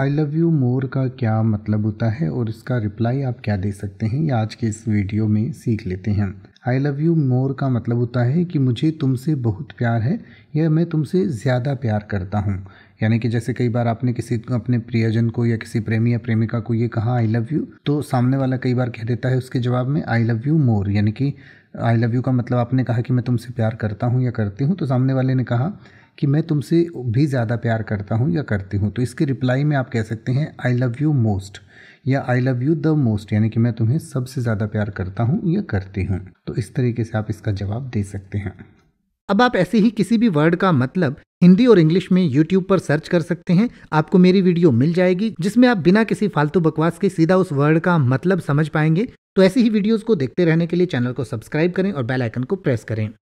I love you more का क्या मतलब होता है और इसका रिप्लाई आप क्या दे सकते हैं ये आज के इस वीडियो में सीख लेते हैं आई लव यू मोर का मतलब होता है कि मुझे तुमसे बहुत प्यार है या मैं तुमसे ज़्यादा प्यार करता हूँ यानी कि जैसे कई बार आपने किसी अपने प्रियजन को या किसी प्रेमी या प्रेमिका को ये कहा आई लव यू तो सामने वाला कई बार कह देता है उसके जवाब में आई लव यू मोर यानी कि आई लव यू का मतलब आपने कहा कि मैं तुमसे प्यार करता हूँ या करती हूँ तो सामने वाले ने कहा कि मैं तुमसे भी ज़्यादा प्यार करता हूँ या करती हूँ तो इसके रिप्लाई में आप कह सकते हैं आई लव यू मोस्ट या I love you the most यानी कि मैं तुम्हें सबसे ज़्यादा प्यार करता हूँ या करती हूँ तो इस तरीके से आप इसका जवाब दे सकते हैं अब आप ऐसे ही किसी भी वर्ड का मतलब हिंदी और इंग्लिश में यूट्यूब पर सर्च कर सकते हैं आपको मेरी वीडियो मिल जाएगी जिसमें आप बिना किसी फालतू बकवास के सीधा उस वर्ड का मतलब समझ पाएंगे तो ऐसी ही वीडियोस को देखते रहने के लिए चैनल को सब्सक्राइब करें और बेल आइकन को प्रेस करें